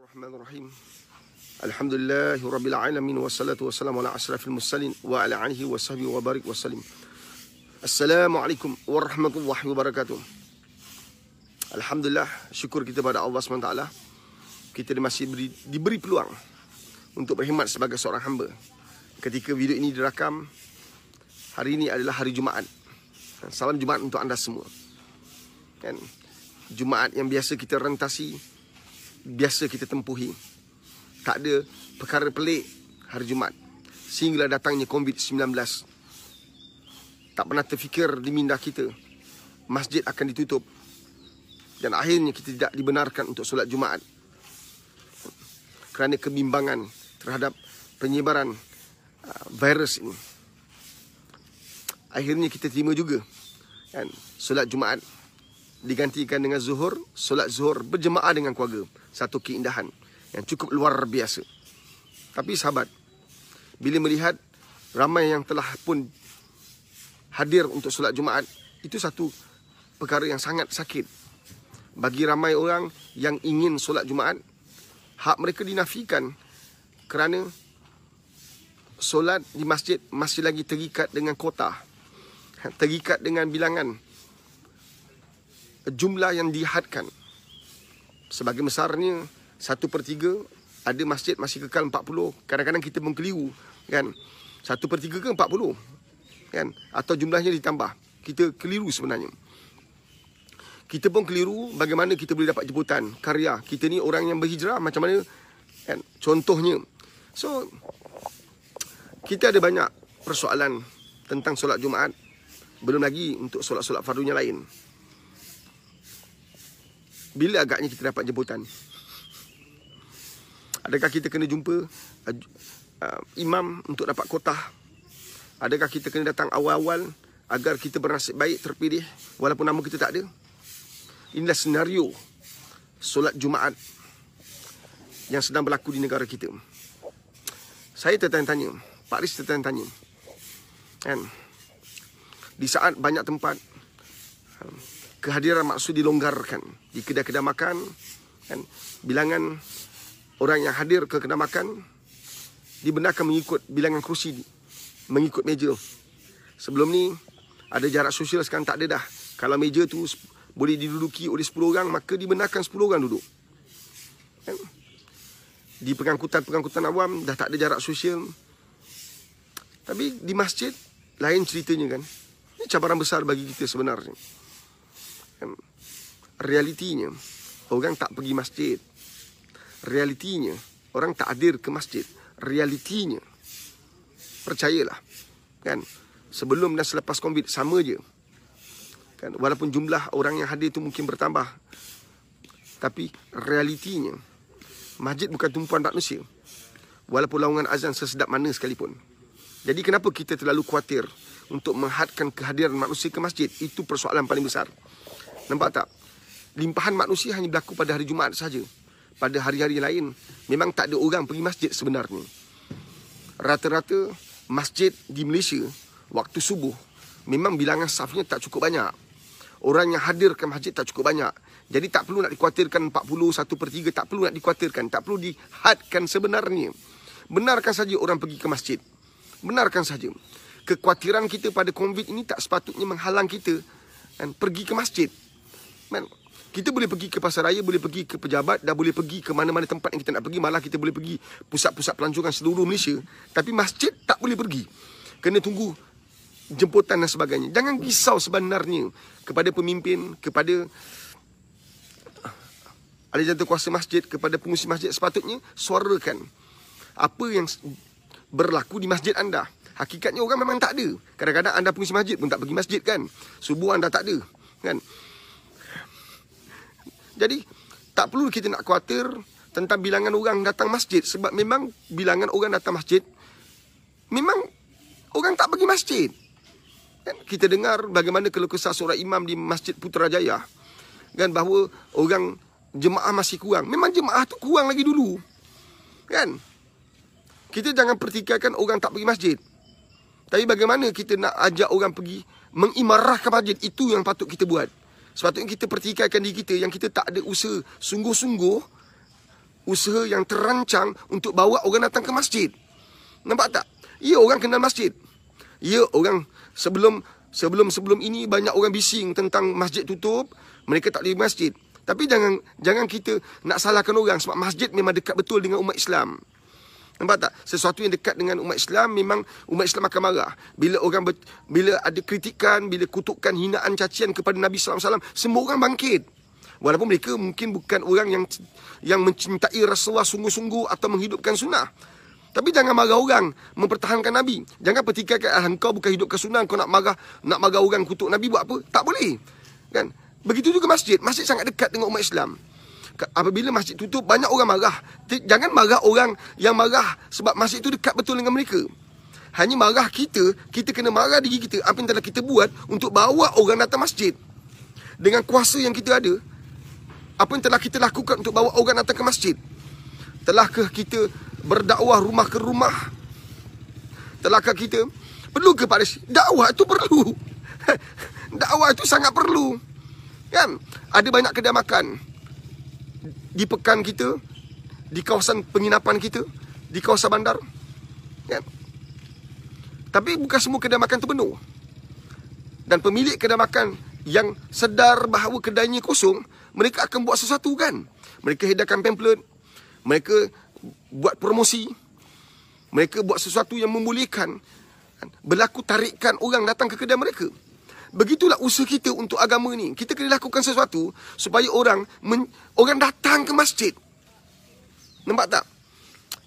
الرحمن الرحيم الحمد لله رب العالمين والصلاة والسلام على أشرف المرسلين وعلى wa وصحبه وبارك وسلم السلام عليكم ورحمة الله وبركاته الحمد لله kita pada Allah SWT kita masih beri, diberi peluang untuk berkhidmat sebagai seorang hamba ketika video ini dirakam hari ini adalah hari Jumaat salam Jumaat untuk anda semua kan Jumaat yang biasa kita rentasi biasa kita tempuhi. Tak ada perkara pelik hari Jumaat. Sehinggalah datangnya COVID-19. Tak pernah terfikir di minda kita. Masjid akan ditutup. Dan akhirnya kita tidak dibenarkan untuk solat Jumaat. Kerana kebimbangan terhadap penyebaran uh, virus ini. Akhirnya kita terima juga kan, solat Jumaat digantikan dengan zuhur, solat zuhur berjemaah dengan keluarga. Satu keindahan yang cukup luar biasa. Tapi sahabat, bila melihat ramai yang telah pun hadir untuk solat Jumaat, itu satu perkara yang sangat sakit. Bagi ramai orang yang ingin solat Jumaat, hak mereka dinafikan kerana solat di masjid masih lagi terikat dengan kota. Terikat dengan bilangan jumlah yang dihadkan sebagai besarnya satu per 3 ada masjid masih kekal empat puluh. kadang-kadang kita mengkeliru kan Satu per 3 ke puluh, kan atau jumlahnya ditambah kita keliru sebenarnya kita pun keliru bagaimana kita boleh dapat jemputan karya kita ni orang yang berhijrah macam mana kan contohnya so kita ada banyak persoalan tentang solat Jumaat belum lagi untuk solat-solat fardunya lain bila agaknya kita dapat jemputan? Adakah kita kena jumpa uh, uh imam untuk dapat kota? Adakah kita kena datang awal-awal agar kita bernasib baik terpilih walaupun nama kita tak ada? Inilah senario solat Jumaat yang sedang berlaku di negara kita. Saya tertanya-tanya, Pak Riz tertanya-tanya. Kan? Di saat banyak tempat kehadiran maksud dilonggarkan di kedai-kedai makan kan bilangan orang yang hadir ke kedai makan dibenarkan mengikut bilangan kerusi mengikut meja sebelum ni ada jarak sosial sekarang tak ada dah kalau meja tu boleh diduduki oleh 10 orang maka dibenarkan 10 orang duduk kan di pengangkutan-pengangkutan awam dah tak ada jarak sosial tapi di masjid lain ceritanya kan ini cabaran besar bagi kita sebenarnya kan? Realitinya Orang tak pergi masjid Realitinya Orang tak hadir ke masjid Realitinya Percayalah kan? Sebelum dan selepas covid sama je kan? Walaupun jumlah orang yang hadir tu mungkin bertambah Tapi realitinya Masjid bukan tumpuan manusia Walaupun laungan azan sesedap mana sekalipun Jadi kenapa kita terlalu khawatir Untuk menghadkan kehadiran manusia ke masjid Itu persoalan paling besar Nampak tak? Limpahan manusia hanya berlaku pada hari Jumaat saja. Pada hari-hari lain, memang tak ada orang pergi masjid sebenarnya. Rata-rata masjid di Malaysia, waktu subuh, memang bilangan safnya tak cukup banyak. Orang yang hadir ke masjid tak cukup banyak. Jadi tak perlu nak dikhawatirkan 40, 1 per 3. Tak perlu nak dikhawatirkan. Tak perlu dihadkan sebenarnya. Benarkan saja orang pergi ke masjid. Benarkan saja. Kekhawatiran kita pada COVID ini tak sepatutnya menghalang kita kan, pergi ke masjid. Man, kita boleh pergi ke pasar raya, boleh pergi ke pejabat dan boleh pergi ke mana-mana tempat yang kita nak pergi. Malah kita boleh pergi pusat-pusat pelancongan seluruh Malaysia. Tapi masjid tak boleh pergi. Kena tunggu jemputan dan sebagainya. Jangan risau sebenarnya kepada pemimpin, kepada ada jantung kuasa masjid, kepada pengurusi masjid. Sepatutnya suarakan apa yang berlaku di masjid anda. Hakikatnya orang memang tak ada. Kadang-kadang anda pengurusi masjid pun tak pergi masjid kan. Subuh anda tak ada. Kan? Jadi tak perlu kita nak khawatir tentang bilangan orang datang masjid sebab memang bilangan orang datang masjid memang orang tak pergi masjid. Kan kita dengar bagaimana kelukusan seorang imam di Masjid Putrajaya kan bahawa orang jemaah masih kurang. Memang jemaah tu kurang lagi dulu. Kan? Kita jangan pertikaikan orang tak pergi masjid. Tapi bagaimana kita nak ajak orang pergi mengimarahkan masjid itu yang patut kita buat. Sepatutnya kita pertikaikan diri kita yang kita tak ada usaha sungguh-sungguh. Usaha yang terancang untuk bawa orang datang ke masjid. Nampak tak? Ya, orang kenal masjid. Ya, orang sebelum sebelum sebelum ini banyak orang bising tentang masjid tutup. Mereka tak boleh masjid. Tapi jangan jangan kita nak salahkan orang sebab masjid memang dekat betul dengan umat Islam. Nampak tak? Sesuatu yang dekat dengan umat Islam memang umat Islam akan marah. Bila orang ber, bila ada kritikan, bila kutukan, hinaan, cacian kepada Nabi sallallahu alaihi wasallam, semua orang bangkit. Walaupun mereka mungkin bukan orang yang yang mencintai Rasulullah sungguh-sungguh atau menghidupkan sunnah. Tapi jangan marah orang mempertahankan Nabi. Jangan pertikaikan ah, engkau bukan hidupkan sunnah, kau nak marah, nak marah orang kutuk Nabi buat apa? Tak boleh. Kan? Begitu juga masjid. Masjid sangat dekat dengan umat Islam apabila masjid tutup banyak orang marah jangan marah orang yang marah sebab masjid itu dekat betul dengan mereka hanya marah kita kita kena marah diri kita apa yang telah kita buat untuk bawa orang datang masjid dengan kuasa yang kita ada apa yang telah kita lakukan untuk bawa orang datang ke masjid telahkah kita berdakwah rumah ke rumah telahkah kita perlu ke pada dakwah itu perlu dakwah itu sangat perlu kan ada banyak kedai makan di pekan kita, di kawasan penginapan kita, di kawasan bandar. kan? Tapi bukan semua kedai makan penuh. Dan pemilik kedai makan yang sedar bahawa kedainya kosong, mereka akan buat sesuatu kan? Mereka hidangkan pamphlet, mereka buat promosi, mereka buat sesuatu yang memulihkan, kan? berlaku tarikan orang datang ke kedai mereka. Begitulah usaha kita untuk agama ni. Kita kena lakukan sesuatu supaya orang men, orang datang ke masjid. Nampak tak?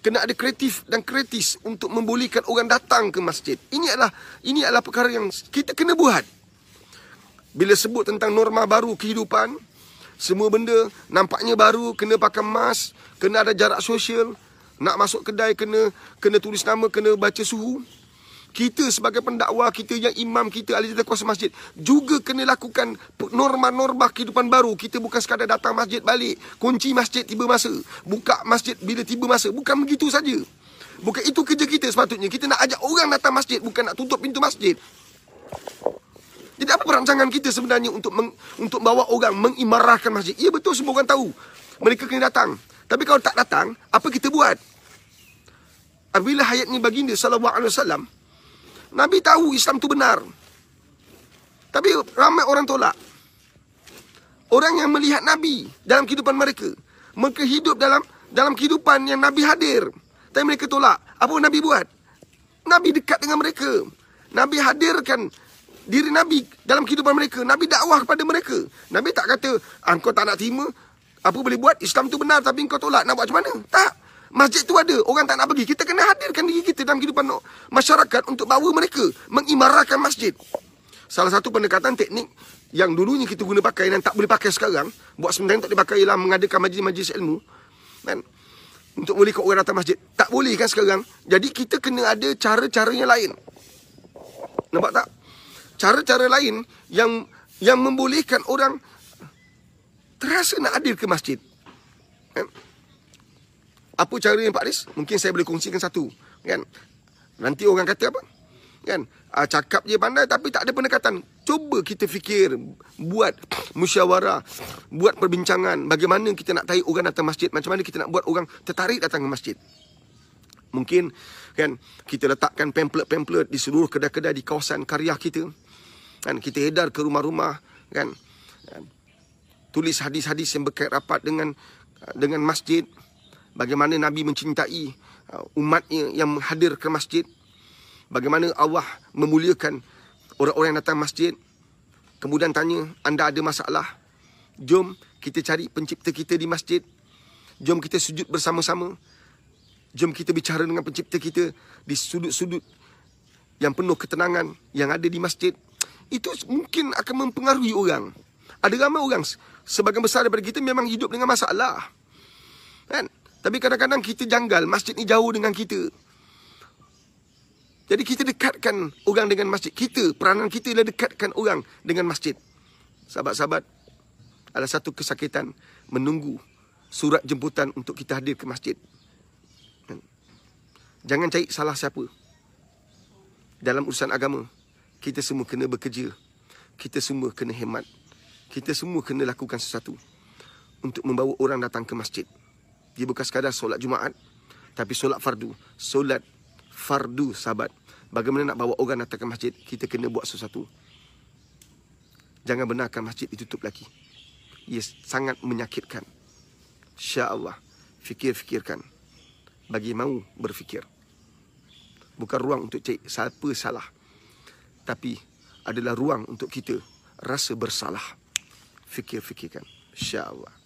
Kena ada kreatif dan kritis untuk membolehkan orang datang ke masjid. Ini adalah ini adalah perkara yang kita kena buat. Bila sebut tentang norma baru kehidupan, semua benda nampaknya baru kena pakai mask, kena ada jarak sosial, nak masuk kedai kena kena tulis nama, kena baca suhu kita sebagai pendakwa kita yang imam kita ahli tata kuasa masjid juga kena lakukan norma-norma kehidupan baru kita bukan sekadar datang masjid balik kunci masjid tiba masa buka masjid bila tiba masa bukan begitu saja bukan itu kerja kita sepatutnya kita nak ajak orang datang masjid bukan nak tutup pintu masjid jadi apa rancangan kita sebenarnya untuk meng, untuk bawa orang mengimarahkan masjid ya betul semua orang tahu mereka kena datang tapi kalau tak datang apa kita buat Apabila hayatnya baginda sallallahu alaihi wasallam Nabi tahu Islam itu benar. Tapi ramai orang tolak. Orang yang melihat Nabi dalam kehidupan mereka. Mereka hidup dalam dalam kehidupan yang Nabi hadir. Tapi mereka tolak. Apa Nabi buat? Nabi dekat dengan mereka. Nabi hadirkan diri Nabi dalam kehidupan mereka. Nabi dakwah kepada mereka. Nabi tak kata, ah, kau tak nak terima. Apa boleh buat? Islam tu benar tapi kau tolak. Nak buat macam mana? Tak. Masjid tu ada, orang tak nak pergi. Kita kena hadirkan diri kita dalam kehidupan masyarakat untuk bawa mereka mengimarahkan masjid. Salah satu pendekatan teknik yang dulunya kita guna pakai dan tak boleh pakai sekarang, buat sebenarnya tak dipakai ialah mengadakan majlis-majlis ilmu. Kan? Untuk boleh orang datang masjid. Tak boleh kan sekarang? Jadi kita kena ada cara-cara yang lain. Nampak tak? Cara-cara lain yang yang membolehkan orang terasa nak hadir ke masjid. Eh? apa ni Pak Riz? Mungkin saya boleh kongsikan satu. Kan? Nanti orang kata apa? Kan? Uh, cakap je pandai tapi tak ada pendekatan. Cuba kita fikir buat musyawarah, buat perbincangan bagaimana kita nak tarik orang datang masjid, macam mana kita nak buat orang tertarik datang ke masjid. Mungkin kan kita letakkan pamphlet-pamphlet di seluruh kedai-kedai di kawasan karya kita. Kan kita edar ke rumah-rumah kan. Tulis hadis-hadis yang berkait rapat dengan dengan masjid bagaimana Nabi mencintai uh, umatnya yang hadir ke masjid, bagaimana Allah memuliakan orang-orang yang datang masjid, kemudian tanya, anda ada masalah? Jom kita cari pencipta kita di masjid. Jom kita sujud bersama-sama. Jom kita bicara dengan pencipta kita di sudut-sudut yang penuh ketenangan yang ada di masjid. Itu mungkin akan mempengaruhi orang. Ada ramai orang sebagian besar daripada kita memang hidup dengan masalah. Kan? Tapi kadang-kadang kita janggal masjid ni jauh dengan kita. Jadi kita dekatkan orang dengan masjid. Kita, peranan kita ialah dekatkan orang dengan masjid. Sahabat-sahabat, ada satu kesakitan menunggu surat jemputan untuk kita hadir ke masjid. Jangan cari salah siapa. Dalam urusan agama, kita semua kena bekerja. Kita semua kena hemat. Kita semua kena lakukan sesuatu untuk membawa orang datang ke masjid. Dia bukan sekadar solat Jumaat Tapi solat fardu Solat fardu sahabat Bagaimana nak bawa orang datang ke masjid Kita kena buat sesuatu Jangan benarkan masjid ditutup lagi Ia sangat menyakitkan InsyaAllah Fikir-fikirkan Bagi mahu berfikir Bukan ruang untuk cek siapa salah Tapi adalah ruang untuk kita Rasa bersalah Fikir-fikirkan InsyaAllah